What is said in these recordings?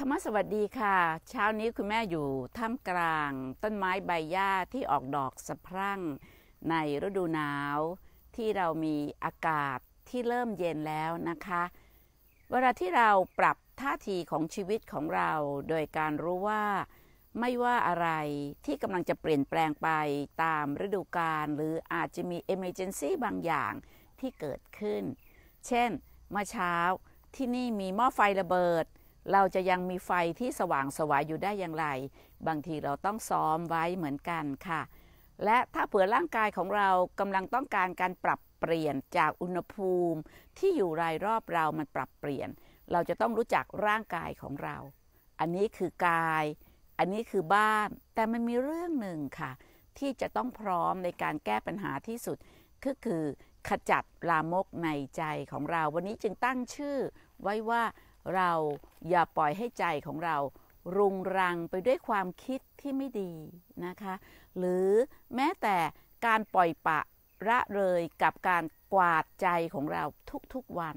ธรรมสวัสดีค่ะ เช้านี้คุณแม่อยู่ท่ามกลางต้นไม้ใบหญ้าที่ออกดอกสะพรั่งในฤดูหนาวที่เรามีอากาศที่เริ่มเย็นแล้วนะคะ เวลาที่เราปรับท่าทีของชีวิตของเราโดยการรู้ว่า ไม่ว่าอะไรที่กำลังจะเปลี่ยนแปลงไปตามฤดูกาลหรืออาจจะมีเมอร์เจนซีบางอย่างที่เกิดขึ้น เช่นเมื่อเช้าที่นี่มีหม้อไฟระเบิดเราจะยังมีไฟที่สว่างสวายอยู่ได้อย่างไร บางทีเราต้องซ้อมไว้เหมือนกันค่ะ และถ้าเผื่อร่างกายของเรากำลังต้องการการปรับเปลี่ยนจากอุณหภูมิ ที่อยู่รายรอบเรามันปรับเปลี่ยน เราจะต้องรู้จักร่างกายของเรา อันนี้คือกาย อันนี้คือบ้าน แต่มันมีเรื่องหนึ่งค่ะ ที่จะต้องพร้อมในการแก้ปัญหาที่สุด ก็คือขจัดลามกในใจของเรา วันนี้จึงตั้งชื่อไว้ว่าเราอย่าปล่อยให้ใจของเรารุงรังไปด้วยความคิดที่ไม่ดีนะคะ หรือแม้แต่การปล่อยปะระเลยกับการกวาดใจของเราทุกๆวัน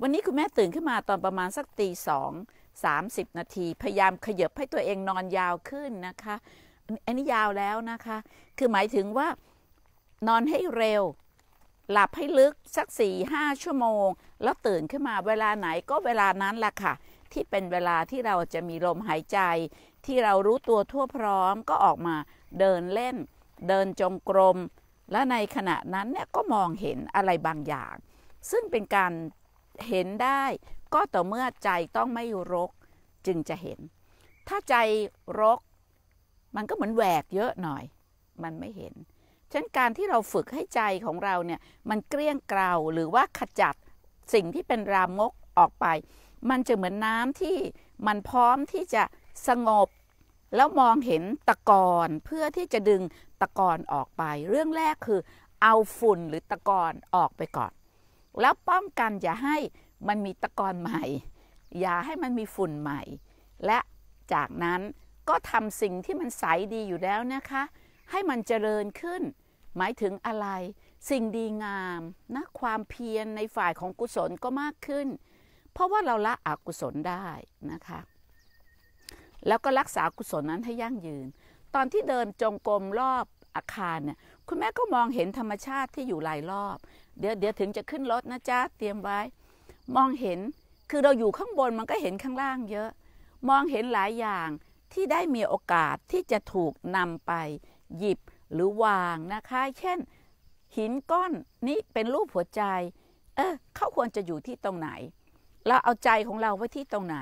วันนี้คุณแม่ตื่นขึ้นมาตอนประมาณสักตีสองสามสิบนาทีพยายามขยับให้ตัวเองนอนยาวขึ้นนะคะอันนี้ยาวแล้วนะคะ คือหมายถึงว่านอนให้เร็วหลับให้ลึกสักสี่ห้าชั่วโมง แล้วตื่นขึ้นมาเวลาไหนก็เวลานั้นล่ะค่ะ ที่เป็นเวลาที่เราจะมีลมหายใจ ที่เรารู้ตัวทั่วพร้อม ก็ออกมาเดินเล่น เดินจงกรม และในขณะนั้นเนี่ยก็มองเห็นอะไรบางอย่าง ซึ่งเป็นการเห็นได้ ก็ต่อเมื่อใจต้องไม่รกจึงจะเห็น ถ้าใจรกมันก็เหมือนแหวกเยอะหน่อย มันไม่เห็นฉะนั้นการที่เราฝึกให้ใจของเราเนี่ยมันเกลี้ยงเกลาหรือว่าขจัดสิ่งที่เป็นรามกออกไป มันจะเหมือนน้ำที่มันพร้อมที่จะสงบ แล้วมองเห็นตะกอนเพื่อที่จะดึงตะกอนออกไป เรื่องแรกคือเอาฝุ่นหรือตะกอนออกไปก่อน แล้วป้องกันอย่าให้มันมีตะกอนใหม่ อย่าให้มันมีฝุ่นใหม่ และจากนั้นก็ทำสิ่งที่มันใสดีอยู่แล้วนะคะ ให้มันเจริญขึ้นหมายถึงอะไรสิ่งดีงามนะความเพียรในฝ่ายของกุศลก็มากขึ้น เพราะว่าเราละอกุศลได้นะคะแล้วก็รักษากุศลนั้นให้ยั่งยืน ตอนที่เดินจงกรมรอบอาคารเนี่ย คุณแม่ก็มองเห็นธรรมชาติที่อยู่หลายรอบ เดี๋ยวเดี๋ยวถึงจะขึ้นรถนะจ๊ะเตรียมไว้ มองเห็นคือเราอยู่ข้างบนมันก็เห็นข้างล่างเยอะ มองเห็นหลายอย่างที่ได้มีโอกาสที่จะถูกนำไปหยิบหรือวางนะคะ เช่น หินก้อนนี้เป็นรูปหัวใจ เออเขาควรจะอยู่ที่ตรงไหน เราเอาใจของเราไว้ที่ตรงไหน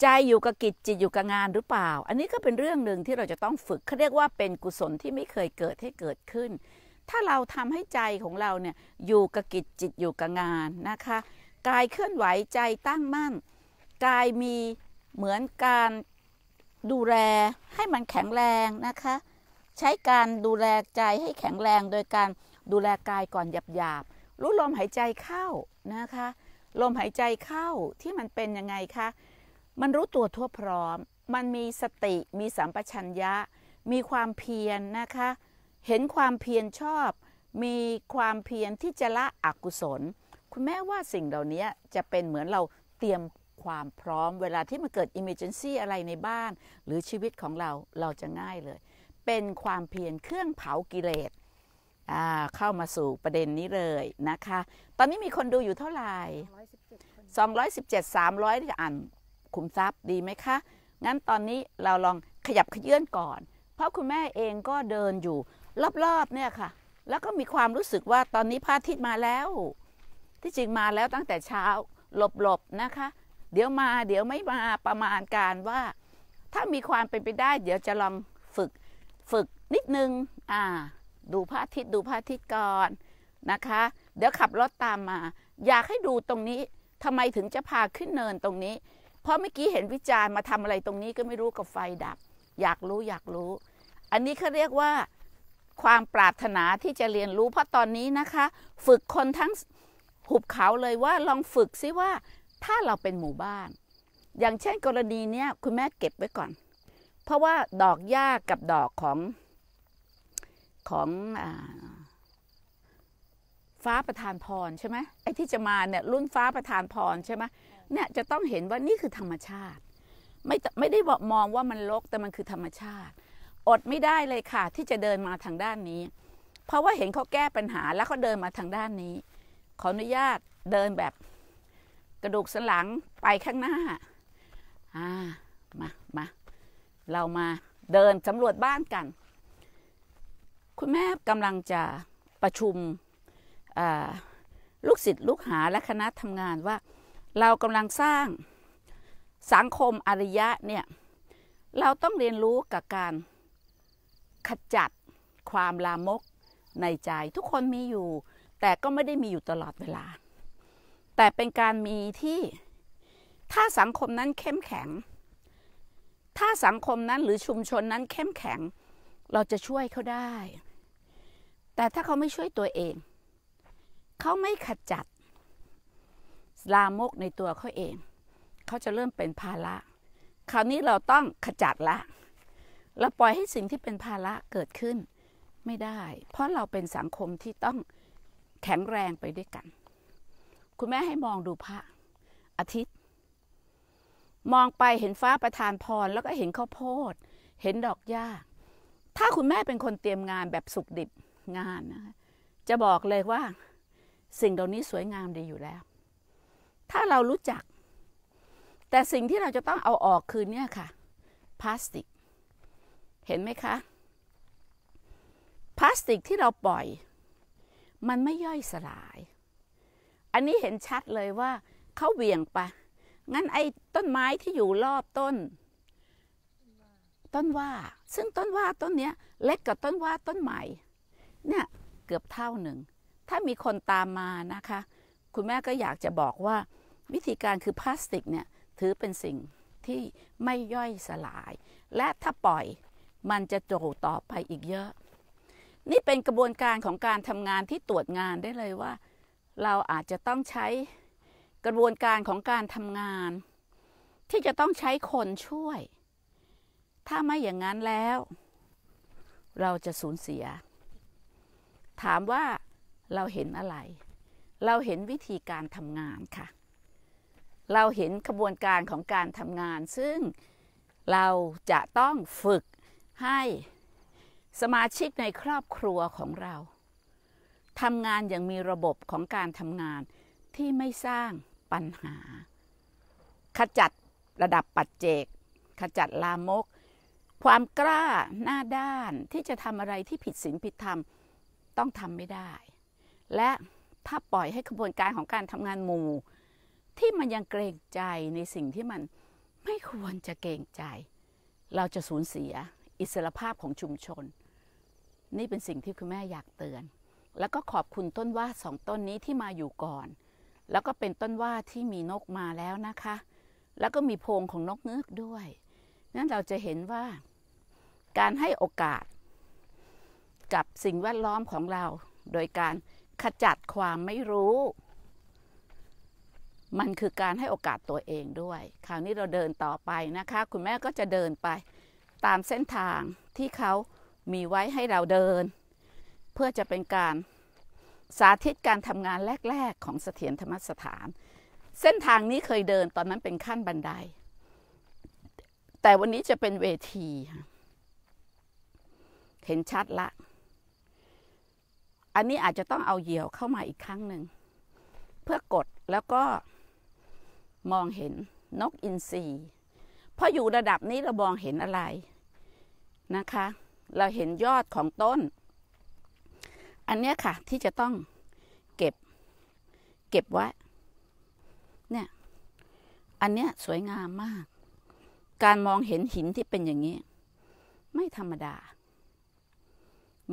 ใจอยู่กับกิจจิตอยู่กับงานหรือเปล่า อันนี้ก็เป็นเรื่องหนึ่งที่เราจะต้องฝึกเขาเรียกว่าเป็นกุศลที่ไม่เคยเกิดให้เกิดขึ้น ถ้าเราทำให้ใจของเราเนี่ยอยู่กับกิจจิตอยู่กับงานนะคะ กายเคลื่อนไหวใจตั้งมั่น กายมีเหมือนการดูแลให้มันแข็งแรงนะคะใช้การดูแลใจให้แข็งแรงโดยการดูแลกายก่อนหยาบๆรู้ลมหายใจเข้านะคะ ลมหายใจเข้าที่มันเป็นยังไงคะ มันรู้ตัวทั่วพร้อม มันมีสติ มีสัมปชัญญะ มีความเพียรนนะคะ เห็นความเพียรชอบ มีความเพียรที่จะละอกุศล คุณแม่ว่าสิ่งเหล่านี้จะเป็นเหมือนเราเตรียมความพร้อม เวลาที่มันเกิดเมจเ g นซี่อะไรในบ้าน หรือชีวิตของเราเราจะง่ายเลยเป็นความเพียรเครื่องเผากิเลสเข้ามาสู่ประเด็นนี้เลยนะคะ ตอนนี้มีคนดูอยู่เท่าไหร่ 217 300ที่อ่านขุมทรัพย์ดีไหมคะ งั้นตอนนี้เราลองขยับขยื่นก่อน เพราะคุณแม่เองก็เดินอยู่รอบ ๆ เนี่ยค่ะ แล้วก็มีความรู้สึกว่าตอนนี้พระอาทิตย์มาแล้ว ที่จริงมาแล้วตั้งแต่เช้าหลบ ๆ นะคะ เดี๋ยวมาเดี๋ยวไม่มาประมาณการว่า ถ้ามีความเป็นไปได้ เดี๋ยวจะลองฝึกนิดนึง อ่า ดูพระอาทิตย์ดูพระอาทิตย์ก่อนนะคะ เดี๋ยวขับรถตามมา อยากให้ดูตรงนี้ทำไมถึงจะพาขึ้นเนินตรงนี้ เพราะเมื่อกี้เห็นวิจารณ์มาทำอะไรตรงนี้ก็ไม่รู้กับไฟดับ อยากรู้อยากรู้ อันนี้เขาเรียกว่าความปรารถนาที่จะเรียนรู้ เพราะตอนนี้นะคะ ฝึกคนทั้งหุบเขาเลยว่าลองฝึกซิว่าถ้าเราเป็นหมู่บ้าน อย่างเช่นกรณีเนี้ยคุณแม่เก็บไว้ก่อนเพราะว่าดอกหญ้ากับดอกของของอฟ้าประธานพรใช่ไหมไอ้ที่จะมาเนี่ยรุ่นฟ้าประธานพรใช่ไหมเนี่ยจะต้องเห็นว่านี่คือธรรมชาติ ไม่ไม่ได้บอกมองว่ามันลก แต่มันคือธรรมชาติ อดไม่ได้เลยค่ะ ที่จะเดินมาทางด้านนี้ เพราะว่าเห็นเขาแก้ปัญหาแล้วเขาเดินมาทางด้านนี้ ขออนุญาตเดินแบบกระดูกสันหลังไปข้างหน้าอ่ามามาเรามาเดินสำรวจบ้านกัน คุณแม่กำลังจะประชุมลูกศิษย์ลูกหาและคณะทำงานว่าเรากำลังสร้างสังคมอริยะเนี่ยเราต้องเรียนรู้กับการขจัดความลามกในใจ ทุกคนมีอยู่ แต่ก็ไม่ได้มีอยู่ตลอดเวลา แต่เป็นการมีที่ถ้าสังคมนั้นเข้มแข็งถ้าสังคมนั้นหรือชุมชนนั้นเข้มแข็งเราจะช่วยเขาได้ แต่ถ้าเขาไม่ช่วยตัวเอง เขาไม่ขจัดลามกในตัวเขาเอง เขาจะเริ่มเป็นภาระคราวนี้เราต้องขจัดละเราปล่อยให้สิ่งที่เป็นภาระเกิดขึ้นไม่ได้ เพราะเราเป็นสังคมที่ต้องแข็งแรงไปด้วยกัน คุณแม่ให้มองดูพระอาทิตย์มองไปเห็นฟ้าประทานพร แล้วก็เห็นข้าวโพด เห็นดอกหญ้าถ้าคุณแม่เป็นคนเตรียมงานแบบสุกดิบงานนะคะจะบอกเลยว่า สิ่งเหล่านี้สวยงามดีอยู่แล้ว ถ้าเรารู้จัก แต่สิ่งที่เราจะต้องเอาออกคือเนี่ยค่ะพลาสติก เห็นไหมคะพลาสติกที่เราปล่อย มันไม่ย่อยสลาย อันนี้เห็นชัดเลยว่าเขาเบี่ยงไปงั้นไอ้ต้นไม้ที่อยู่รอบต้น ต้นว่าซึ่งต้นว่าต้นเนี้ยเล็กกว่าต้นว่าต้นใหม่ เนี่ยเกือบเท่าหนึ่งถ้ามีคนตามมานะคะ คุณแม่ก็อยากจะบอกว่า วิธีการคือพลาสติกเนี่ยถือเป็นสิ่งที่ไม่ย่อยสลาย และถ้าปล่อยมันจะโรต่อไปอีกเยอะ นี่เป็นกระบวนการของการทำงานที่ตรวจงานได้เลยว่า เราอาจจะต้องใช้กระบวนการของการทำงาน ที่จะต้องใช้คนช่วย ถ้าไม่อย่างนั้นแล้ว เราจะสูญเสีย ถามว่าเราเห็นอะไร เราเห็นวิธีการทำงานค่ะ เราเห็นกระบวนการของการทำงาน ซึ่งเราจะต้องฝึกให้สมาชิกในครอบครัวของเราทำงานอย่างมีระบบของการทำงานที่ไม่สร้างปัญหาขจัดระดับปัจเจก ขจัดลามก ความกล้าหน้าด้านที่จะทำอะไรที่ผิดศีลผิดธรรมต้องทำไม่ได้ และถ้าปล่อยให้กระบวนการของการทำงานหมู่ ที่มันยังเกรงใจในสิ่งที่มันไม่ควรจะเกรงใจ เราจะสูญเสียอิสรภาพของชุมชน นี่เป็นสิ่งที่คุณแม่อยากเตือน แล้วก็ขอบคุณต้นว่าสองต้นนี้ที่มาอยู่ก่อนแล้วก็เป็นต้นว่าที่มีนกมาแล้วนะคะ แล้วก็มีโพงของนกเงือกด้วยนั้นเราจะเห็นว่าการให้โอกาส กับสิ่งแวดล้อมของเรา โดยการขจัดความไม่รู้ มันคือการให้โอกาสตัวเองด้วย คราวนี้เราเดินต่อไปนะคะ คุณแม่ก็จะเดินไป ตามเส้นทางที่เขามีไว้ให้เราเดิน เพื่อจะเป็นการสาธิตการทำงานแรกๆของเสถียรธรรมสถาน เส้นทางนี้เคยเดินตอนนั้นเป็นขั้นบันได แต่วันนี้จะเป็นเวที เห็นชัดละ อันนี้อาจจะต้องเอาเหยี่ยวเข้ามาอีกครั้งหนึ่งเพื่อกดแล้วก็มองเห็นนกอินทรีเพราะอยู่ระดับนี้เรามองเห็นอะไรนะคะ เราเห็นยอดของต้นอันเนี้ยค่ะ ที่จะต้องเก็บเก็บไว้เนี่ยอันเนี้ยสวยงามมาก การมองเห็นหินที่เป็นอย่างนี้ ไม่ธรรมดา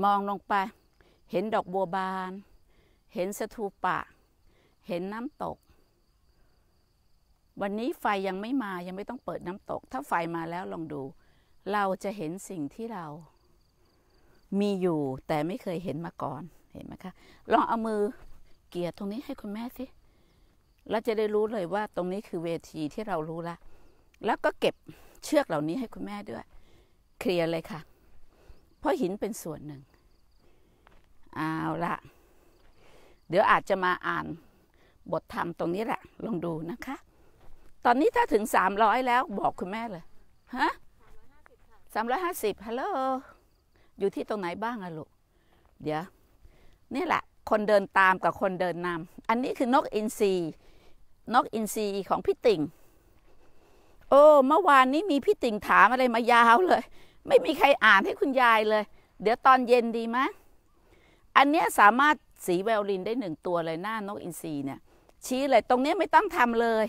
มองลงไป เห็นดอกบัวบานเห็นสถูปะ เห็นน้ำตก วันนี้ไฟยังไม่มายังไม่ต้องเปิดน้ำตก ถ้าไฟมาแล้วลองดู เราจะเห็นสิ่งที่เรามีอยู่แต่ไม่เคยเห็นมาก่อนเห็นไหมคะลองเอามือเกียรตรงนี้ให้คุณแม่สิเราจะได้รู้เลยว่า ตรงนี้คือเวทีที่เรารู้ละแล้วก็เก็บเชือกเหล่านี้ให้คุณแม่ด้วย เคลียร์เลยค่ะเพราะหินเป็นส่วนหนึ่งเอาละเดี๋ยวอาจจะมาอ่านบทธรรมตรงนี้แหละลองดูนะคะ ตอนนี้ถ้าถึงสามร้อยแล้ว บอกคุณแม่เลยฮะสามร้อยห้าสิบฮัลโหลอยู่ที่ตรงไหนบ้างอะลูก เดี๋ยวนี่แหละคนเดินตามกับคนเดินนำอันนี้คือนกอินทรีนกอินทรีของพี่ติ่งโอ้เมื่อวานนี้มีพี่ติ่งถามอะไรมายาวเลย ไม่มีใครอ่านให้คุณยายเลย เดี๋ยวตอนเย็นดีไหมอันเนี้ยสามารถสีแวลินได้หนึ่งตัวเลยหน้า นกอินทรีเนี่ย ชี้เลยตรงนี้ไม่ต้องทำเลย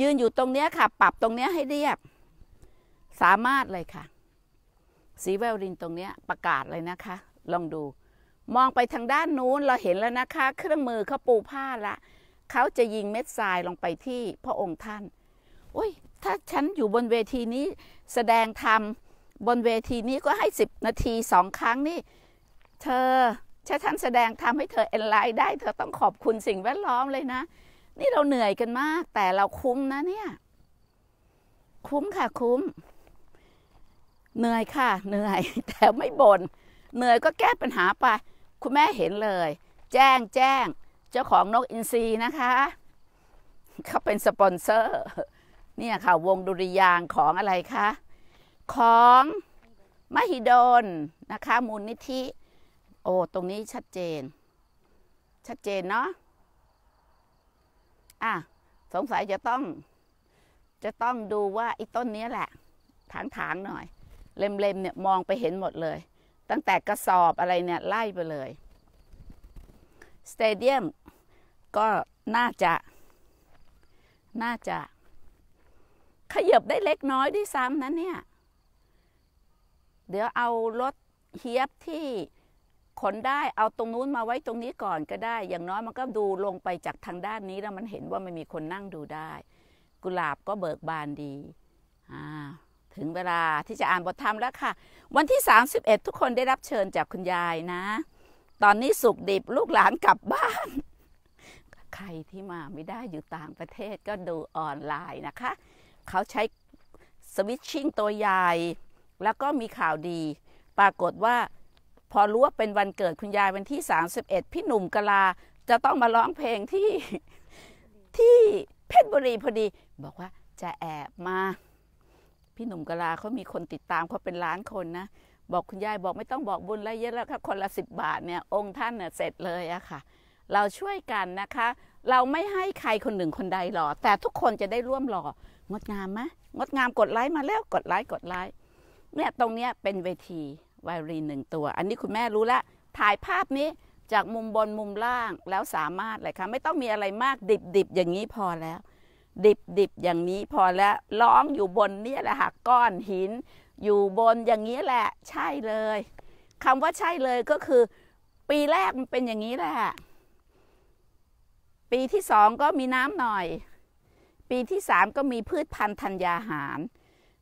ยืนอยู่ตรงเนี้ยค่ะ ปรับตรงเนี้ยให้เรียบสามารถเลยค่ะสีแววดินตรงนี้ประกาศเลยนะคะ ลองดู มองไปทางด้านนู้นเราเห็นแล้วนะคะเครื่องมือเขาปูผ้าละเขาจะยิงเม็ดทรายลงไปที่ พระองค์ท่านโอ้ยถ้าฉันอยู่บนเวทีนี้แสดงธรรมบนเวทีนี้ก็ให้สิบนาทีสองครั้งนี่เธอถ้าฉันแสดงทมให้เธอเอ็นไลน์ได้ เธอต้องขอบคุณสิ่งแวดล้อมเลยนะนี่เราเหนื่อยกันมาก แต่เราคุ้มนะเนี่ย คุ้มค่ะคุ้มเหนื่อยค่ะเหนื่อย แต่ไม่บน่นเหนื่อยก็แก้ปัญหาไปคุณแม่เห็นเลย แจ้งแจ้ง เจ้าของนกอินทรีนะคะ เขาเป็นสปอนเซอร์ เนี่ยค่ะ วงดุริยางของอะไรคะของ มหิดลนะคะ มูลนิธิโอ้ ตรงนี้ชัดเจน ชัดเจนเนาะอ่ะ สงสัยจะต้อง จะต้องดูว่าไอ้ต้นนี้แหละถางๆหน่อยเล่มๆเนี่ยมองไปเห็นหมดเลย ตั้งแต่กระสอบอะไรเนี่ยไล่ไปเลยสเตเดียมก็น่าจะน่าจะ ขยับได้เล็กน้อยด้วยซ้ำนั้นเนี่ย เดี๋ยวเอารถเฮียบที่ ขนได้เอาตรงนู้นมาไว้ตรงนี้ก่อนก็ได้ อย่างน้อยมันก็ดูลงไปจากทางด้านนี้ แล้วมันเห็นว่ามันมีคนนั่งดูได้ กุหลาบก็เบิกบานดี อ่าถึงเวลาที่จะอ่านบทธรรมแล้วค่ะ วันที่ 31 ทุกคนได้รับเชิญจากคุณยายนะ ตอนนี้สุกดิบลูกหลานกลับบ้าน ใครที่มาไม่ได้อยู่ต่างประเทศก็ดูออนไลน์นะคะ เขาใช้สวิตชิ่งตัวใหญ่แล้วก็มีข่าวดี ปรากฏว่าพอรู้ว่าเป็นวันเกิดคุณยายวันที่ 31 พี่หนุ่มกลา จะต้องมาร้องเพลงที่ที่เพชรบุรีพอดี บอกว่าจะแอบมาพี่หนุ่มกลาเขามีคนติดตามเขาเป็นล้านคนนะบอกคุณยายบอกไม่ต้องบอกบุญละไรเยอะแล้วค่ะคนละสิบบาทเนี่ยองค์ท่านเน่ยเสร็จเลยอะค่ะ เราช่วยกันนะคะ เราไม่ให้ใครคนหนึ่งคนใดหรอแต่ทุกคนจะได้ร่วมหล่องดงามไหมงดงามกดไลค์มาแล้วกดไลค์กดไลค์เนี่ยตรงเนี้ยเป็นเวทีไวรีนหนึ่งตัว อันนี้คุณแม่รู้ละถ่ายภาพนี้จากมุมบนมุมล่างแล้วสามารถเลยค่ะไม่ต้องมีอะไรมากดิบๆ อย่างนี้พอแล้วดิบๆอย่างนี้พอแล้วร้องอยู่บนนี่แหละหักก้อนหิน อยู่บนอย่างนี้แหละ ใช่เลยคำว่าใช่เลยก็คือ ปีแรกมันเป็นอย่างนี้แหละปีที่สองก็มีน้ำหน่อย ปีที่สามก็มีพืชพันธุ์ธัญญาหาร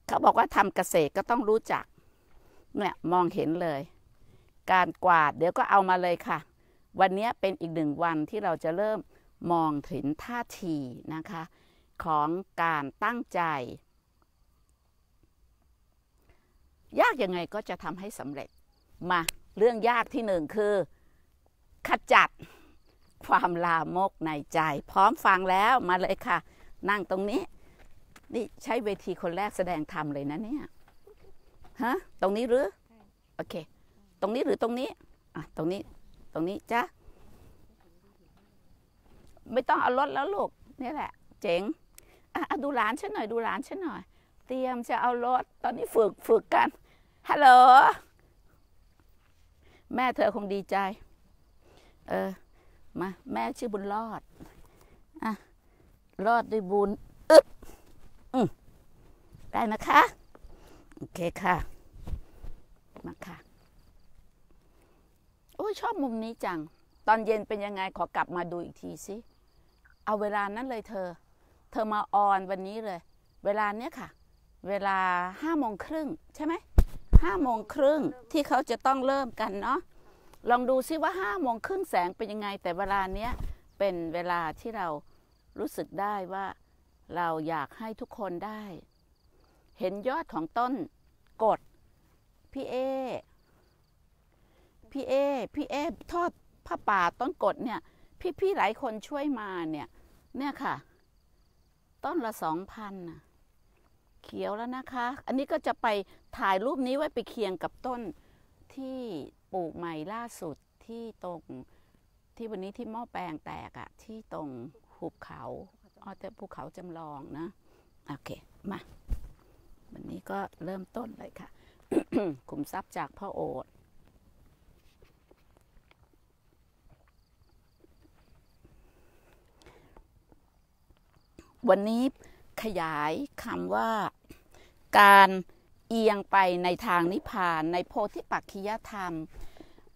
เขาบอกว่าทำเกษตรก็ต้องรู้จัก เนี่ยมองเห็นเลย การกวาด เดี๋ยวก็เอามาเลยค่ะ วันนี้เป็นอีกหนึ่งวันที่เราจะเริ่ม มองถึงท่าทีนะคะของการตั้งใจ ยากยังไงก็จะทำให้สำเร็จมา เรื่องยากที่หนึ่งคือขจัดความลามกในใจ พร้อมฟังแล้วมาเลยค่ะ นั่งตรงนี้ นี่ใช้เวทีคนแรกแสดงธรรมเลยนะ เนี่ยฮะตรงนี้หรือ โอเค ตรงนี้หรือตรงนี้อ่ะตรงนี้ ตรงนี้จ้ะไม่ต้องเอารถแล้วลูกนี่แหละ เจ๋งดูหลานฉันหน่อยดูหลานฉันหน่อย เตรียมจะเอารถตอนนี้ฝึกฝึกกันฮัลโหลแม่เธอคงดีใจ เออ มา แม่ชื่อบุญรอด อ่ะรอดด้วยบุญอึ๊บอืมได้นะคะโอเคค่ะ มาค่ะโอ้ยชอบมุมนี้จัง ตอนเย็นเป็นยังไงขอกลับมาดูอีกทีสิ เอาเวลานั้นเลยเธอเธอมาออนวันนี้เลย เวลาเนี้ยค่ะ เวลาห้าโมงครึ่ง ใช่ไหม ห้าโมงครึ่งที่เขาจะต้องเริ่มกันเนาะ ลองดูซิว่าห้าโมงครึ่งแสงเป็นยังไง แต่เวลาเนี้ยเป็นเวลาที่เรารู้สึกได้ว่า เราอยากให้ทุกคนได้ เห็นยอดของต้นกดพี่เอ พี่เอ พี่เอทอดผ้าป่าต้นกดเนี่ย พี่ๆหลายคนช่วยมาเนี่ย เนี่ยค่ะต้นละสองพันเขียวแล้วนะคะ อันนี้ก็จะไปถ่ายรูปนี้ไว้ไปเคียงกับต้นที่ปลูกใหม่ล่าสุดที่ตรงที่วันนี้ที่หม้อแปลงแตกอะที่ตรงหุบเขาอ๋อแต่ภูเขาจำลองนะ โอเคมา วันนี้ก็เริ่มต้นเลยค่ะขุมทรัพย์จากพ่อโอ๊วันนี้ขยายคำว่าการเอียงไปในทางนิพพาน ในโพธิปักขิยธรรม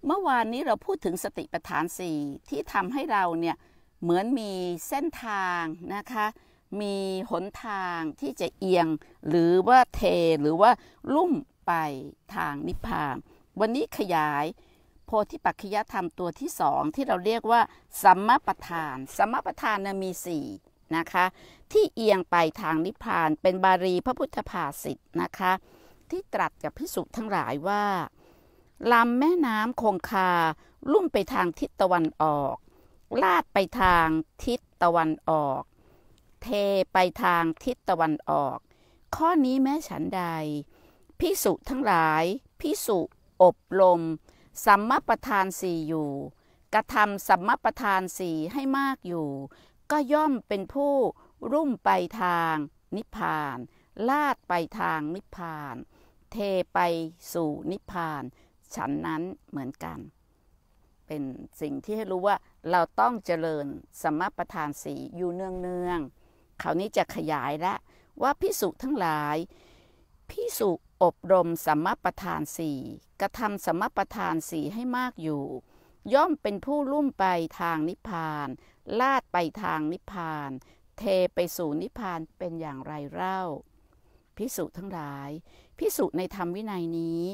เมื่อวานนี้เราพูดถึงสติปัฏฐานสี่ที่ทำให้เราเนี่ยเหมือนมีเส้นทางนะคะมีหนทางที่จะเอียงหรือว่าเทหรือว่าลุ่มไปทางนิพพาน วันนี้ขยายโพธิปัจิยธรรมตัวที่สองที่เราเรียกว่าสัมมาประธาน สัมมาประธานมีสี่นะคะที่เอียงไปทางนิพพานเป็นบาลีพระพุทธภาษิตนะคะ ที่ตรัสกับพิสุทั้งหลายว่าลำแม่น้ำคงคาลุ่มไปทางทิศตะวันออก ลาดไปทางทิศตะวันออก เทไปทางทิศตะวันออก ข้อนี้แม้ฉันใดพิสุทั้งหลายพิสุอบรม สัมมาประธานสี่อยู่ กระทำสัมมาประธานสี่ให้มากอยู่ก็ย่อมเป็นผู้รุ่มไปทางนิพพาน ลาดไปทางนิพพาน เทไปสู่นิพพาน ฉันนั้นเหมือนกัน เป็นสิ่งที่ให้รู้ว่าเราต้องเจริญสมประทานสีอยู่เนืองเนืองคราวนี้จะขยายละว่าพิสุทั้งหลาย พิสุอบรมสมประทานสีกระทำสมประทานสีให้มากอยู่ ย่อมเป็นผู้ลุ่มไปทางนิพพานลาดไปทางนิพพาน เทไปสู่นิพพานเป็นอย่างไรเล่า พิสุทั้งหลายพิสุในธรรมวินัยนี้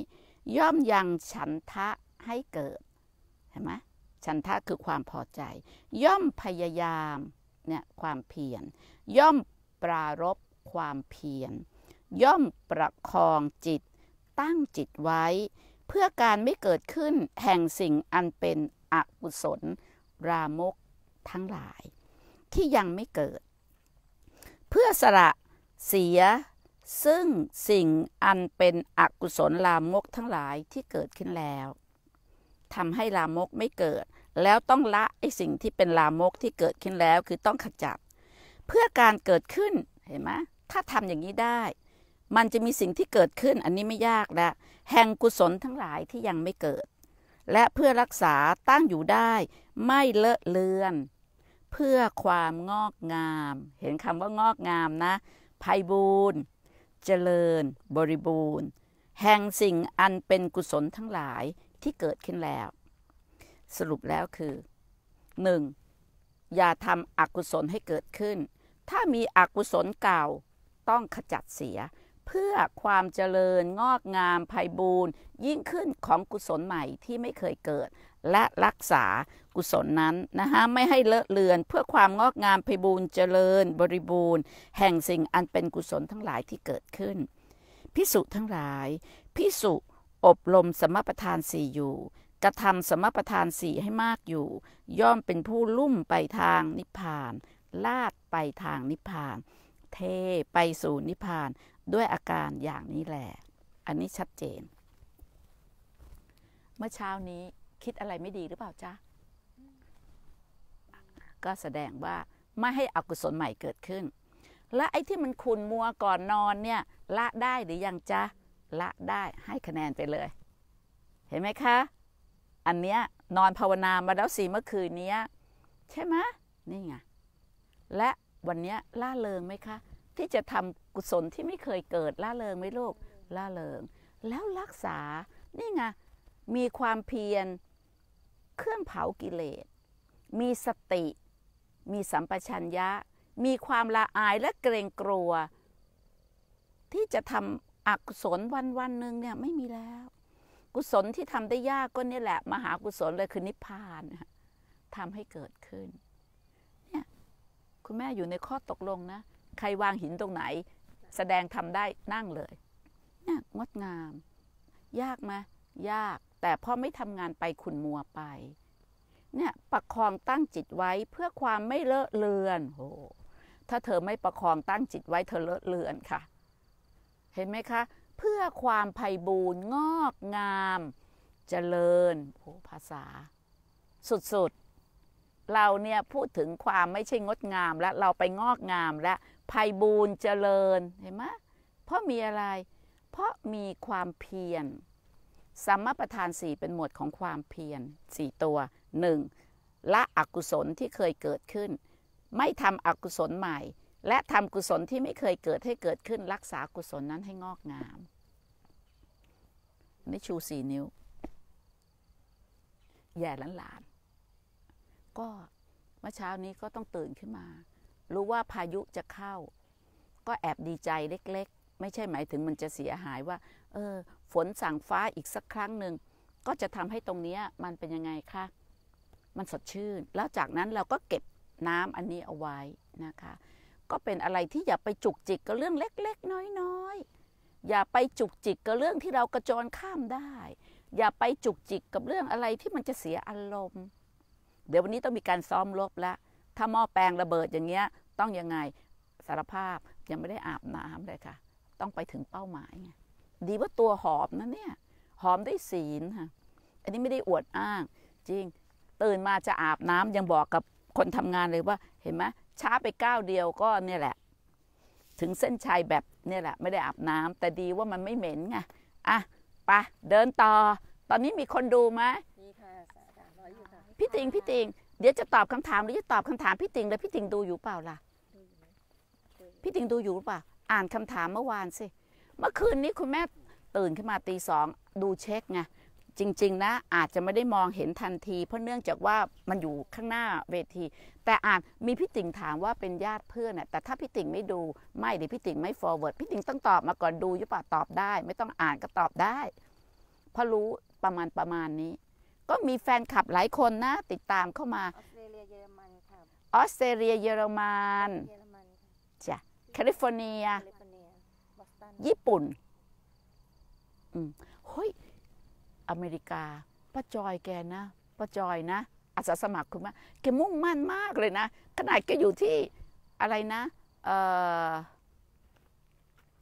ย่อมยังฉันทะให้เกิดเห็นไหมฉันทะคือความพอใจ ย่อมพยายามเนี่ยความเพียรย่อมปรารบความเพียรย่อมประคองจิตตั้งจิตไว้ เพื่อการไม่เกิดขึ้นแห่งสิ่งอันเป็นอกุศลรามกทั้งหลายที่ยังไม่เกิด เพื่อสละเสีย ซึ่งสิ่งอันเป็นอกุศลลามกทั้งหลายที่เกิดขึ้นแล้วทำให้ลามกไม่เกิด แล้วต้องละไอสิ่งที่เป็นลามก ที่เกิดขึ้นแล้ว คือต้องขจัดเพื่อการเกิดขึ้นเห็นไหมถ้าทำอย่างนี้ได้ มันจะมีสิ่งที่เกิดขึ้นอันนี้ไม่ยากละแห่งกุศลทั้งหลายที่ยังไม่เกิด และเพื่อรักษาตั้งอยู่ได้ ไม่เลอะเลือนเพื่อความงอกงาม เห็นคำว่างอกงามนะ ภัยบูรณ์เจริญบริบูรณ์ แห่งสิ่งอันเป็นกุศลทั้งหลายที่เกิดขึ้นแล้ว สรุปแล้วคือ 1. อย่าทำอกุศลให้เกิดขึ้น ถ้ามีอกุศลเก่าต้องขจัดเสีย เพื่อความเจริญงอกงามภัยบูรณ์ยิ่งขึ้นของกุศลใหม่ที่ไม่เคยเกิด และรักษากุศลนั้นนะคะไม่ให้เลอะเลือนเพื่อความงอกงามไพบูรณ์เจริญบริบูรณ์ แห่งสิ่งอันเป็นกุศลทั้งหลายที่เกิดขึ้นพิสุทั้งหลาย พิสุอบรมสมประทานสี่อยู่ กระทำสมประทานสี่ให้มากอยู่ ย่อมเป็นผู้ลุ่มไปทางนิพพาน ลาดไปทางนิพพาน เทไปสู่ นิพพานด้วยอาการอย่างนี้แหละอันนี้ชัดเจน เมื่อเช้านี้คิดอะไรไม่ดีหรือเปล่าจ๊ะก็แสดงว่าไม่ให้อกุศลใหม่เกิดขึ้น และไอ้ที่มันคุณมัวก่อนนอนเนี่ย ละได้หรือยังจ๊ะละได้ให้คะแนนไปเลย เห็นไหมคะ อันเนี้ยนอนภาวนามาแล้วสีเมื่อคืนเนี้ยใช่ไหมนี่ไงและวันนี้ล่าเริงไหมคะ ที่จะทำกุศลที่ไม่เคยเกิดล่าเริงไหมลูกล่าเริง แล้วรักษานี่ไงมีความเพียรเครื่องเผากิเลสมีสติมีสัมปชัญญะ มีความละอายและเกรงกลัว ที่จะทำอกุศลวันวันหนึ่งเนี่ย ไม่มีแล้ว กุศลที่ทำได้ยากก็นี่แหละ มหากุศลเลยคือนิพพานทำให้เกิดขึ้นเนี่ยคุณแม่อยู่ในข้อตกลงนะ ใครวางหินตรงไหน แสดงทำได้นั่งเลยเนี่ยงดงาม ยากไหมยาก แต่พ่อไม่ทำงานไปคุณมัวไปเนี่ยประคองตั้งจิตไว้เพื่อความไม่เลอะเลือน โอ้ถ้าเธอไม่ประคองตั้งจิตไว้เธอเลอะเลือนค่ะ เห็นไหมคะ เพื่อความไพ่บูรงอกงามจเจริญ โอ้ภาษา สุดๆ เราเนี่ยพูดถึงความไม่ใช่งดงาม และเราไปงอกงามและไพ่บูรเจริญเห็นไหมเพราะมีอะไร เพราะมีความเพียรสัมมาประธานสี่เป็นหมวดของความเพียรสี่ตัวหนึ่งละอกุศลที่เคยเกิดขึ้น ไม่ทำอกุศลใหม่ และทำกุศลที่ไม่เคยเกิดให้เกิดขึ้นรักษากุศลนั้นให้งอกงามนี่ชูสี่นิ้วแย่หลานก็เมื่อเช้านี้ก็ต้องตื่นขึ้นมา รู้ว่าพายุจะเข้า ก็แอบดีใจเล็กๆ ไม่ใช่หมายถึงมันจะเสียหายว่าเออฝนสั่งฟ้าอีกสักครั้งหนึ่งก็จะทำให้ตรงนี้มันเป็นยังไงคะมันสดชื่น แล้วจากนั้นเราก็เก็บน้ำอันนี้เอาไว้นะคะ ก็เป็นอะไรที่อย่าไปจุกจิกกับเรื่องเล็กๆ น้อยๆอย่าไปจุกจิกกับเรื่องที่เรากระจนข้ามได้ อย่าไปจุกจิกกับเรื่องอะไรที่มันจะเสียอารมณ์ เดี๋ยววันนี้ต้องมีการซ้อมลบแล้ว ถ้าหม้อแปลงระเบิดอย่างเงี้ย ต้องยังไงสารภาพยังไม่ได้อาบน้ำเลยค่ะ ต้องไปถึงเป้าหมายไงดีว่าตัวหอมนะเนี่ยหอมได้ศีลค่ะ อันนี้ไม่ได้อวดอ้างจริงตื่นมาจะอาบน้ำยังบอกกับคนทำงานเลยว่าเห็นไหมช้าไปก้าวเดียวก็เนี่ยแหละ ถึงเส้นชัยแบบเนี่ยแหละไม่ได้อาบน้ำ แต่ดีว่ามันไม่เหม็นไงอ่ะไปะเดินต่อตอนนี้มีคนดูไหมมีค่ะสามร้อยอยู่ค่ะพี่ติงพี่ติง เดี๋ยวจะตอบคำถามหรือจะตอบคำถามพี่ติงแล้วพี่ติงดูอยู่เปล่าล่ะพี่ติงดูอยู่เปล่าอ่านคำถามเมื่อวานสิเมื่อคืนนี้คุณแม่ตื่นขึ้นมาตีสองดูเช็คไงจริงๆ นะ อาจจะไม่ได้มองเห็นทันที เพราะเนื่องจากว่ามันอยู่ข้างหน้าเวที แต่อาจมีพี่ติ๋งถามว่าเป็นญาติเพื่อนน่แต่ถ้าพี่ติ๋งไม่ดูไม่เดี๋ยวพี่ติ๋งไม่ forward พี่ติ๋งต้องตอบมาก่อนดูยุปะตอบได้ ไม่ต้องอ่านก็ตอบได้เพราะรู้ประมาณประมาณนี้ ก็มีแฟนคลับหลายคนนะ ติดตามเข้ามาออสเตรเลียเยอรมันจ้ะแคลิฟอร์เนียญี่ปุ่นเฮ้ยอเมริกา ป้าจอยแกนะ ป้าจอยนะอาสาสมัครคุณแม่แกมุ่งมั่นมากเลยนะ ขนาดแกอยู่ที่อะไรนะ เออ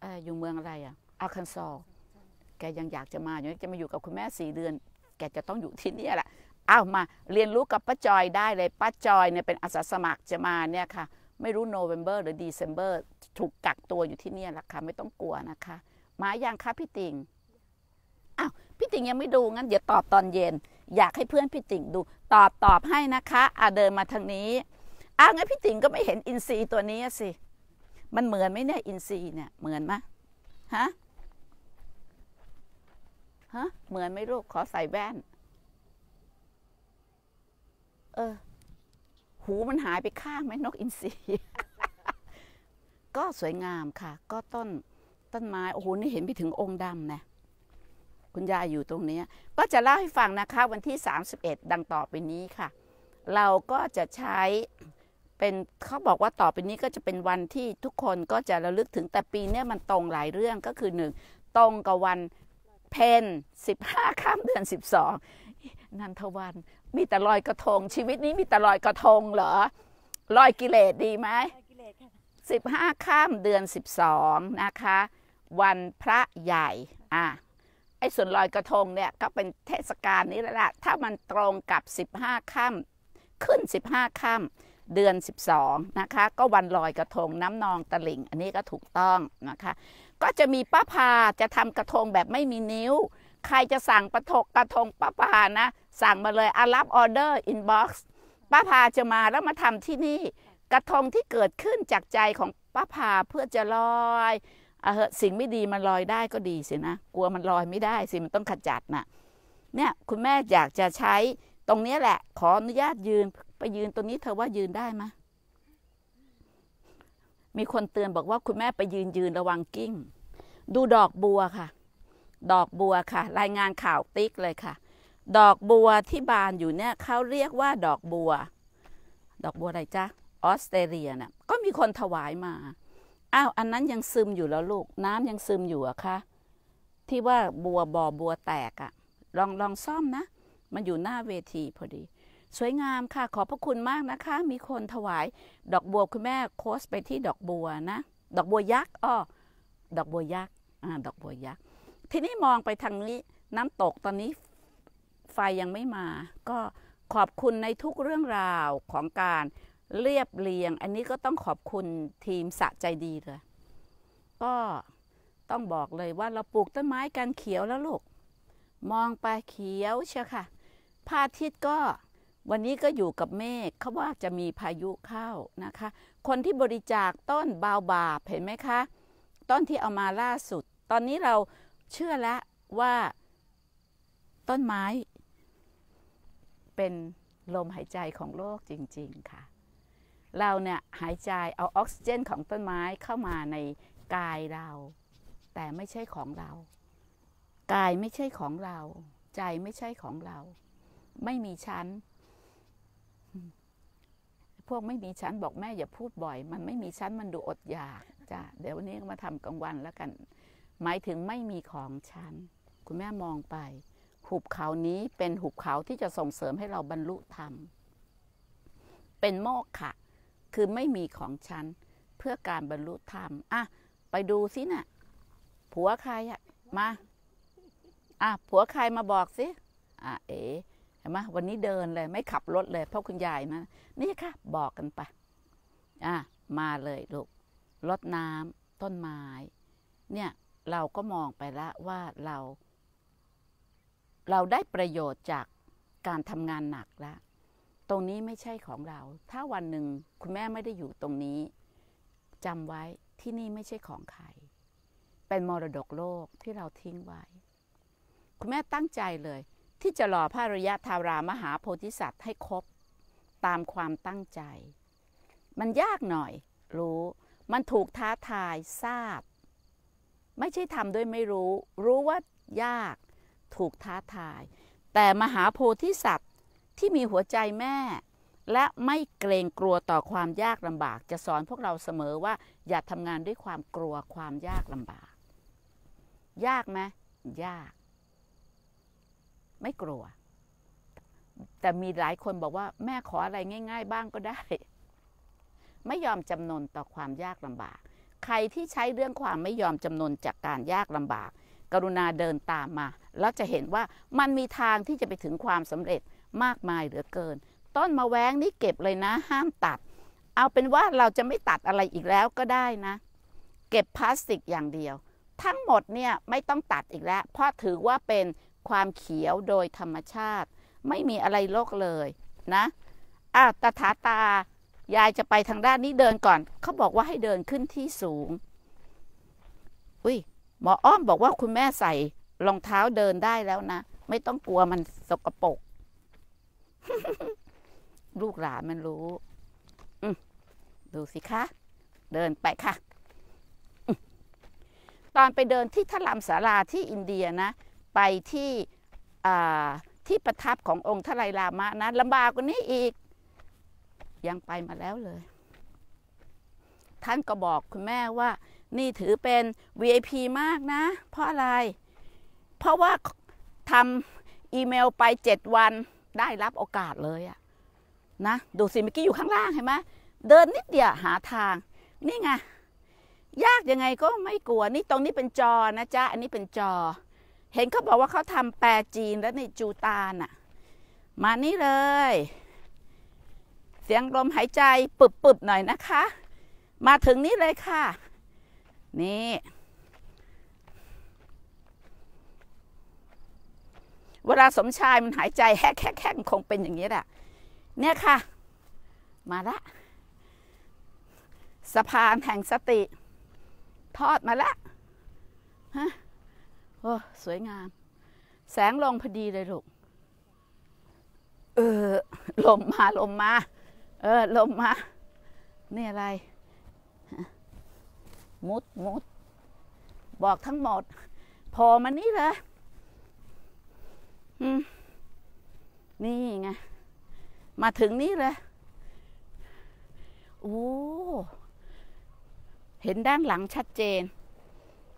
เอออยู่เมืองอะไรอะอาคันซอ แกยังอยากจะมา อยู่ จะมาอยู่กับคุณแม่สี่เดือน แกจะต้องอยู่ที่นี่แหละเอ้ามาเรียนรู้กับป้าจอยได้เลย ป้าจอยเนี่ยเป็นอาสาสมัครจะมาเนี่ยค่ะ ไม่รู้โนเวมเบอร์หรือเดซ ember ถูกกักตัวอยู่ที่นี่แหละค่ะ ไม่ต้องกลัวนะคะมาอย่างค่ะพี่ติง่งพี่ติ่งยังไม่ดูงั้นเดี๋ยวตอบตอนเย็น อยากให้เพื่อนพี่ติ่งดู ตอบตอบให้นะคะ อ่ะเดินมาทางนี้อ้าวงั้นพี่ติ่งก็ไม่เห็นอินซีตัวนี้สิ มันเหมือนไหมเนี่ยอินซีเนี่ยเหมือนไหมฮะฮะเหมือนไหมลูกขอใส่แว่นเออ หูมันหายไปข้างไหมนกอินทรีก็สวยงามค่ะ ก็ต้นต้นไม้โอ้โหนี่เห็นไปถึงองค์ดำนะคุณยายอยู่ตรงนี้ก็จะเล่าให้ฟังนะคะ วันที่ 31 ดังต่อไปนี้ค่ะ เราก็จะใช้เป็นเขาบอกว่าต่อไปนี้ก็จะเป็นวันที่ทุกคนก็จะระลึกถึงแต่ปีนี้มันตรงหลายเรื่องก็คือหนึ่ง ตรงกับวันเพน15ข้ามเดือน 12 นันทวันมีแต่ลอยกระทงชีวิตนี้มีแต่ลอยกระทงเหรอลอยกิเลสดีไหมสิบห้าข้ามเดือน12นะคะวันพระใหญ่อ่ะไอ้ส่วนลอยกระทงเนี่ย ก็เป็นเทศกาลนี้แหละ ถ้ามันตรงกับ 15ค่ำขึ้น 15ค่ำเดือน 12 นะคะ ก็วันลอยกระทงน้ำนองตะลิ่งอันนี้ก็ถูกต้องนะคะ ก็จะมีป้าพาจะทำกระทงแบบไม่มีนิ้ว ใครจะสั่งประทกกระทงป้าพานะ สั่งมาเลยอารับออเดอร์อินบ็อกซ์ป้าพาจะมาแล้วมาทำที่นี่กระทงที่เกิดขึ้นจากใจของป้าพาเพื่อจะลอยเอาเหอะสิ่งไม่ดีมันลอยได้ก็ดีสินะ กลัวมันลอยไม่ได้สิมันต้องขจัดนะ่ะเนี่ยคุณแม่อยากจะใช้ตรงนี้แหละ ขออนุญาตยืนไปยืนตรงนี้เธอว่ายืนได้ไหมมีคนเตือนบอกว่าคุณแม่ไปยืนยืนระวังกิ้ง ดูดอกบัวค่ะ ดอกบัวค่ะ รายงานข่าวติ๊กเลยค่ะ ดอกบัวที่บานอยู่เนี่ยเขาเรียกว่า ดอกบัว ดอกบัวอะไรจ๊ะออสเตรเลียน่ะก็มีคนถวายมาอ้าว อันนั้นยังซึมอยู่แล้วลูก น้ำยังซึมอยู่อะคะที่ว่าบัวบ่อบัวแตกอะลองลองซ่อมนะ มันอยู่หน้าเวทีพอดี สวยงามค่ะ ขอบพระคุณมากนะคะ มีคนถวายดอกบัวคุณแม่โคสไปที่ดอกบัวนะ ดอกบัวยักษ์อ้อดอกบัวยักษ์ อ่า ดอกบัวยักษ์ ทีนี้มองไปทางนี้ น้ำตกตอนนี้ไฟยังไม่มา ก็ขอบคุณในทุกเรื่องราวของการเรียบเรียงอันนี้ก็ต้องขอบคุณทีมสะใจดีเลยก็ต้องบอกเลยว่าเราปลูกต้นไม้กันเขียวแล้วลูกมองไปเขียวเชียค่ะพระอาทิตย์ก็วันนี้ก็อยู่กับเมฆเขาว่าจะมีพายุเข้านะคะ คนที่บริจาคต้นบาวบาเห็นไหมคะ ต้นที่เอามาล่าสุด ตอนนี้เราเชื่อแล้วว่าต้นไม้ เป็นลมหายใจของโลกจริง ๆค่ะเราเนี่ยหายใจเอาออกซิเจนของต้นไม้เข้ามาในกายเรา แต่ไม่ใช่ของเรา กายไม่ใช่ของเรา ใจไม่ใช่ของเรา ไม่มีชั้นพวกไม่มีชั้นบอกแม่อย่าพูดบ่อยมันไม่มีชั้นมันดูอดอยากจ้ะเดี๋ยววันนี้มาทำกลางวันแล้วกัน หมายถึงไม่มีของชั้นคุณแม่มองไปหุบเขานี้เป็นหุบเขาที่จะส่งเสริมให้เราบรรลุธรรมเป็นโมกขะคือไม่มีของฉัน เพื่อการบรรลุธรรม อ่ะ ไปดูสินะ่ะ ผัวใครอะ มา อ่ะ ผัวใครมาบอกสิอ่ะเอ๋เห็นไหมวันนี้เดินเลยไม่ขับรถเลยเพราะคุณยายมานี่ค่ะ บอกกันไปอ่ะ มาเลยลูกรดน้ำต้นไม้ เนี่ย เราก็มองไปละว่าเรา เราได้ประโยชน์จากการทำงานหนักแล้วตรงนี้ไม่ใช่ของเรา ถ้าวันหนึ่งคุณแม่ไม่ได้อยู่ตรงนี้จำไว้ที่นี่ไม่ใช่ของใคร เป็นมรดกโลกที่เราทิ้งไว้ คุณแม่ตั้งใจเลย ที่จะหล่อพระรยะทารามหาโพธิสัตว์ให้ครบตามความตั้งใจ มันยากหน่อยรู้ มันถูกท้าทายทราบ ไม่ใช่ทำด้วยไม่รู้ รู้ว่ายากถูกท้าทาย แต่มหาโพธิสัตว์ที่มีหัวใจแม่และไม่เกรงกลัวต่อความยากลำบาก จะสอนพวกเราเสมอว่าอย่าทำงานด้วยความกลัวความยากลำบาก ยากไหมยาก ไม่กลัว แต่มีหลายคนบอกว่า แม่ขออะไรง่าย ๆ บ้างก็ได้ ไม่ยอมจำนนต่อความยากลำบาก ใครที่ใช้เรื่องความไม่ยอมจำนนจากการยากลำบากกรุณาเดินตามมา แล้วจะเห็นว่ามันมีทางที่จะไปถึงความสำเร็จมากมายเหลือเกิน ต้นมะแว้งนี่เก็บเลยนะ ห้ามตัด เอาเป็นว่าเราจะไม่ตัดอะไรอีกแล้วก็ได้นะ เก็บพลาสติกอย่างเดียว ทั้งหมดเนี่ยไม่ต้องตัดอีกแล้ว เพราะถือว่าเป็นความเขียวโดยธรรมชาติ ไม่มีอะไรโลกเลยนะอ้าวตถาตา ยายจะไปทางด้านนี้เดินก่อนเขาบอกว่าให้เดินขึ้นที่สูงอุ้ยหมออ้อมบอกว่าคุณแม่ใส่รองเท้าเดินได้แล้วนะ ไม่ต้องกลัวมันสกปรกลูกหลานมันรู้ดูสิคะ เดินไปค่ะ ตอนไปเดินที่ท่าลสาราที่อินเดียนะ ไปที่ที่ประทับขององค์ทลายลามะนะ ลำบากกว่านี้อีก ยังไปมาแล้วเลย ท่านก็บอกคุณแม่ว่านี่ถือเป็น VIP มากนะ เพราะอะไร เพราะว่าทำอีเมลไป 7 วันได้รับโอกาสเลยอะนะ ดูสิเมื่อกี้อยู่ข้างล่างเห็นไหมเดินนิดเดียว หาทาง นี่ไง ยากยังไงก็ไม่กลัว นี่ตรงนี้เป็นจอนะจ๊ะ อันนี้เป็นจอ เห็นเขาบอกว่าเขาทำแปรจีน แล้วในจูตาน่ะ มานี่เลย เสียงลมหายใจปึบๆหน่อยนะคะ มาถึงนี่เลยค่ะนี่ เวลาสมชายมันหายใจแฮกแฮกแฮกคงเป็นอย่างนี้แหละ เนี่ยค่ะ มาละ สะพานแห่งสติ ทอดมาละฮะโอ้สวยงาม แสงลงพอดีเลยลูกเออ ลมมาลมมา เออ ลมมาเนี่ยอะไรมุดมุดบอกทั้งหมด พอมันนี่ลยนี่ไง มาถึงนี่ลยโอ้เห็นด้านหลังชัดเจน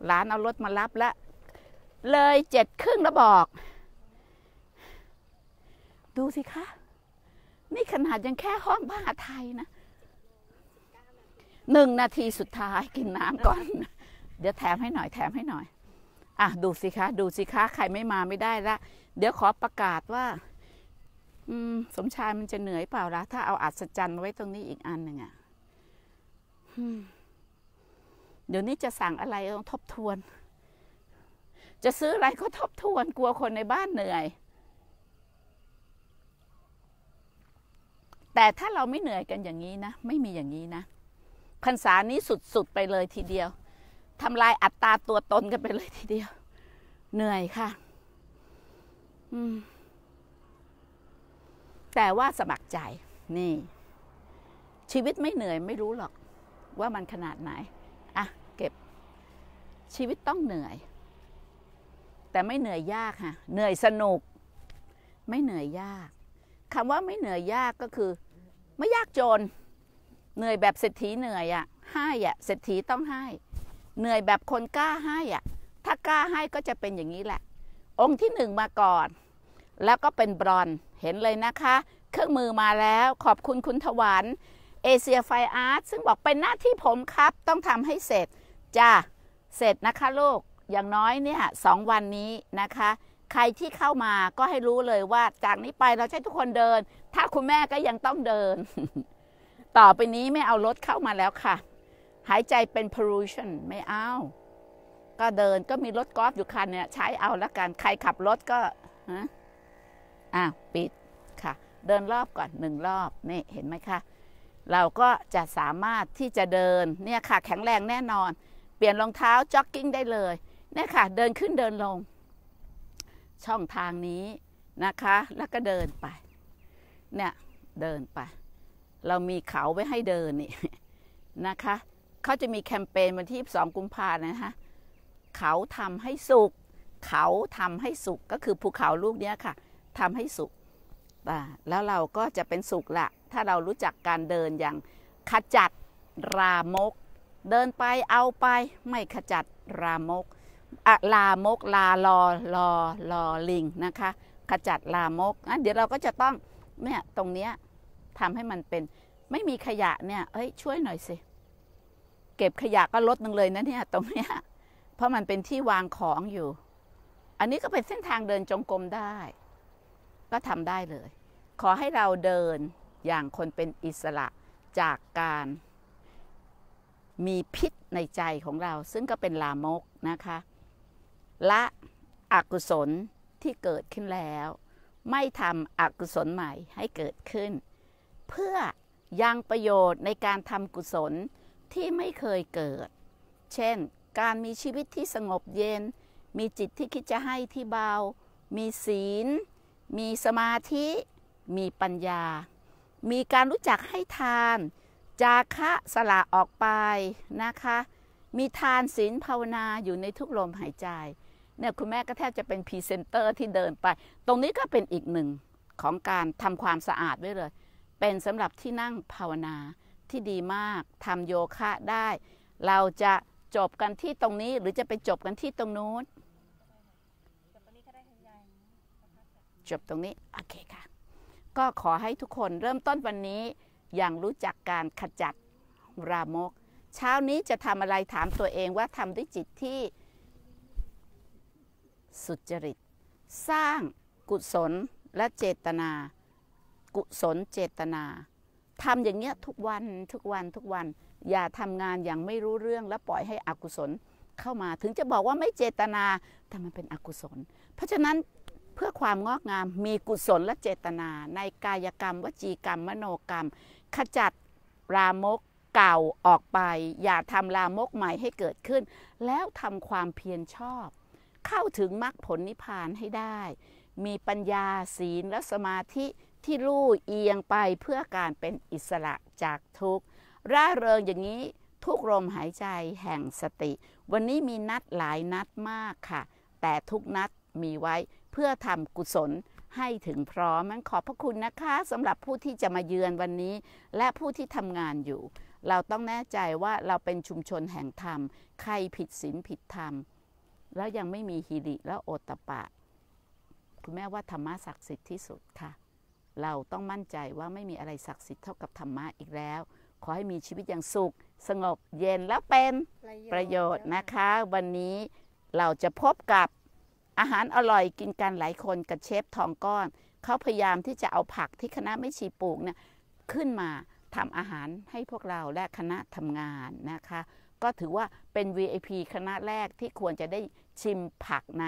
หลานเอารถมารับละเลยเจ็ดครึ่งแล้วบอก ดูสิคะ นี่ขนาดยังแค่ห้องบ้าไทยนะหนึ่งนาทีสุดท้ายกินน้ำก่อนเดี๋ยวแถมให้หน่อยแถมให้หน่อย อ่ะ ดูสิคะดูสิคะ ใครไม่มาไม่ได้ละเดี๋ยวขอประกาศว่า อืมสมชายมันจะเหนื่อยเปล่าละถ้าเอาอัศจรรย์ไว้ตรงนี้อีกอันหนึ่งอะ่ะเดี๋ยวนี้จะสั่งอะไรต้องทบทวน จะซื้ออะไรก็ทบทวนกลัวคนในบ้านเหนื่อย แต่ถ้าเราไม่เหนื่อยกันอย่างนี้นะไม่มีอย่างนี้นะพรรษานี้สุดๆ ไปเลยทีเดียว ทำลายอัตราตัวตนกันไปเลยทีเดียว เหนื่อยค่ะแต่ว่าสมัครใจ นี่ ชีวิตไม่เหนื่อย ไม่รู้หรอก ว่ามันขนาดไหนอ่ะเก็บ ชีวิตต้องเหนื่อย แต่ไม่เหนื่อยยากค่ะเหนื่อยสนุก ไม่เหนื่อยยากคำว่าไม่เหนื่อยยากก็คือ ไม่ยากจนเหนื่อยแบบเศรษฐีเหนื่อยอะ่ะให้อะ่ะเศรษฐีต้องให้เหนื่อยแบบคนกล้าให้อะ่ะถ้ากล้าให้ก็จะเป็นอย่างนี้แหละ องค์ที่หนึ่งมาก่อน แล้วก็เป็นบรอนเห็นเลยนะคะ เครื่องมือมาแล้วขอบคุณคุณถวันเอเชียไฟอาร์ตซึ่งบอกเป็นหน้าที่ผมครับต้องทำให้เสร็จจ้าเสร็จนะคะลูกอย่างน้อยเนี่ยสองวันนี้นะคะ ใครที่เข้ามาก็ให้รู้เลยว่า จากนี้ไปเราใช้ทุกคนเดิน ถ้าคุณแม่ก็ยังต้องเดินต่อไปนี้ไม่เอารถเข้ามาแล้วค่ะ หายใจเป็น pollution ไม่เอา ก็เดินก็มีรถกอล์ฟอยู่คันเนี่ย ใช้เอาละกัน ใครขับรถก็ฮะอ้าวปิดค่ะ เดินรอบก่อนหนึ่งรอบนี่เห็นไหมคะ เราก็จะสามารถที่จะเดินเนี่ยค่ะ แข็งแรงแน่นอน เปลี่ยนรองเท้าจ็อกกิ้งได้เลย เนี่ยค่ะ เดินขึ้นเดินลง ช่องทางนี้นะคะ แล้วก็เดินไป เนี่ย เดินไปเรามีเขาไว้ให้เดินนี่นะคะ เขาจะมีแคมเปญวันที่2งกุมภาพันธ์นะคะ เขาทำให้สุข เขาทำให้สุขก็คือภูเขาลูกนี้ค่ะ ทำให้สุขแล้วเราก็จะเป็นสุขละถ้าเรารู้จักการเดินอย่าง ขจัดรามก เดินไปเอาไป ไม่ขจัดรามกอะลามก ลาลอลอลอลิง นะคะ ขจัดลามกเดี๋ยวเราก็จะต้องเนี่ยตรงเนี้ยทำให้มันเป็นไม่มีขยะเนี่ย เอ้ยช่วยหน่อยสิเก็บขยะก็ลดนึงเลยนะเนี่ย ตรงเนี้ย เพราะมันเป็นที่วางของอยู่ อันนี้ก็เป็นเส้นทางเดินจงกรมได้ ก็ทำได้เลย ขอให้เราเดินอย่างคนเป็นอิสระจากการมีพิษในใจของเราซึ่งก็เป็นลามกนะคะ ละอกุศลที่เกิดขึ้นแล้ว ไม่ทำอกุศลใหม่ให้เกิดขึ้นเพื่อยังประโยชน์ในการทำกุศลที่ไม่เคยเกิด เช่น การมีชีวิตที่สงบเย็น มีจิตที่คิดจะให้ที่เบา มีศีล มีสมาธิ มีปัญญา มีการรู้จักให้ทาน จาคะสละออกไปนะคะ มีทานศีลภาวนาอยู่ในทุกลมหายใจ เนี่ยคุณแม่ก็แทบจะเป็นพรีเซนเตอร์ที่เดินไป ตรงนี้ก็เป็นอีกหนึ่งของการทำความสะอาดไว้เลยเป็นสำหรับที่นั่งภาวนาที่ดีมากทำโยคะได้ เราจะจบกันที่ตรงนี้ หรือจะไปจบกันที่ตรงนู้นจบตรงนี้ โอเคค่ะ ก็ขอให้ทุกคนเริ่มต้นวันนี้ อย่างรู้จักการขจัดรามก เช้านี้จะทำอะไรถามตัวเองว่าทำด้วยจิตที่สุจริต สร้างกุศลและเจตนากุศลเจตนาทำอย่างเงี้ยทุกวันทุกวันทุกวันอย่าทำงานอย่างไม่รู้เรื่องแล้วปล่อยให้อกุศลเข้ามาถึงจะบอกว่าไม่เจตนาแต่มันเป็นอกุศล เพราะฉะนั้นเพื่อความงอกงามมีกุศลและเจตนา ในกายกรรมวจีกรรม มโนกรรม ขจัดรามกเก่าออกไป อย่าทำรามกใหม่ให้เกิดขึ้น แล้วทำความเพียรชอบ เข้าถึงมรรคผลนิพพานให้ได้ มีปัญญาศีลและสมาธิที่ลู่เอียงไปเพื่อการเป็นอิสระจากทุกข์ร่าเริงอย่างนี้ทุกลมหายใจแห่งสติ วันนี้มีนัดหลายนัดมากค่ะ แต่ทุกนัดมีไว้เพื่อทำกุศลให้ถึงพร้อมมันขอบพระคุณนะคะสำหรับผู้ที่จะมาเยือนวันนี้ และผู้ที่ทำงานอยู่ เราต้องแน่ใจว่าเราเป็นชุมชนแห่งธรรม ใครผิดศีลผิดธรรม แล้วยังไม่มีฮิริและโอตปะ คุณแม่ว่าธรรมะศักดิ์สิทธิ์ที่สุดค่ะเราต้องมั่นใจว่าไม่มีอะไรศักดิ์สิทธิ์เท่ากับธรรมะอีกแล้ว ขอให้มีชีวิตอย่างสุข สงบเย็นแล้วเป็นประโยชน์นะคะ วันนี้เราจะพบกับอาหารอร่อยกินกันหลายคนกับเชฟทองก้อน เขาพยายามที่จะเอาผักที่คณะไม่ชีปลูกเนี่ยขึ้นมาทำอาหารให้พวกเราและคณะทำงานนะคะ ก็ถือว่าเป็น VIP คณะแรกที่ควรจะได้ชิมผักใน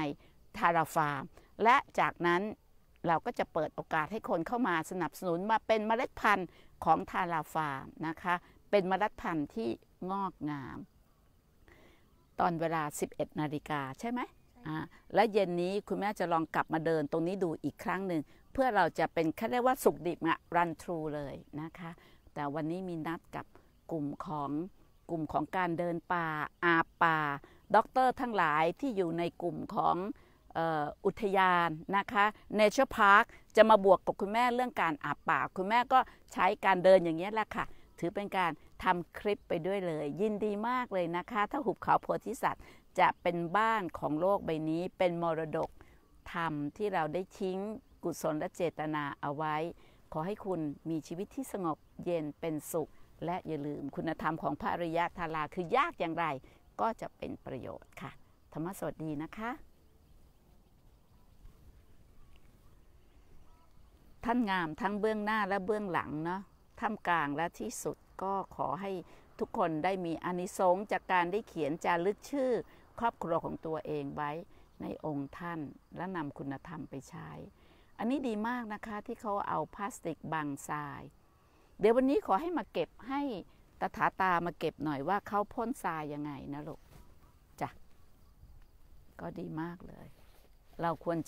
ทาราฟาร์มและจากนั้นเราก็จะเปิดโอกาสให้คนเข้ามาสนับสนุนมาเป็นเมล็ดพันธุ์ของทาราฟาร์มนะคะ เป็นเมล็ดพันธุ์ที่งอกงามตอนเวลา 11 นาฬิกาใช่ไหมอ่าและเย็นนี้คุณแม่จะลองกลับมาเดินตรงนี้ดูอีกครั้งหนึ่งเพื่อเราจะเป็นแค่เรียกว่าสุกดิบอะรันทรูเลยนะคะ แต่วันนี้มีนัดกับกลุ่มของกลุ่มของการเดินป่าอาป่าด็อกเตอร์ ทั้งหลายที่อยู่ในกลุ่มของอุทยานนะคะ Nature Park จะมาบวกกับคุณแม่เรื่องการอาบป่า คุณแม่ก็ใช้การเดินอย่างนี้แหละค่ะ ถือเป็นการทำคลิปไปด้วยเลย ยินดีมากเลยนะคะ ถ้าหุบเขาโพธิสัตว์ จะเป็นบ้านของโลกใบนี้ เป็นมรดกธรรมที่เราได้ทิ้งกุศลและเจตนาเอาไว้ ขอให้คุณมีชีวิตที่สงบเย็นเป็นสุข และอย่าลืมคุณธรรมของพระอริยธาราคือยากอย่างไร ก็จะเป็นประโยชน์ค่ะ ธรรมสวัสดีนะคะท่านงามทั้งเบื้องหน้าและเบื้องหลังเนาะท่ามกลางและที่สุดก็ขอให้ทุกคนได้มีอานิสงส์จากการได้เขียนจารึกชื่อครอบครัวของตัวเองไว้ในองค์ท่านและนำคุณธรรมไปใช้ อันนี้ดีมากนะคะที่เขาเอาพลาสติกบางทราย เดี๋ยววันนี้ขอให้มาเก็บให้ตถาตามาเก็บหน่อยว่าเขาพ่นทรายยังไงนะลูก จ้ะ ก็ดีมากเลย เราควร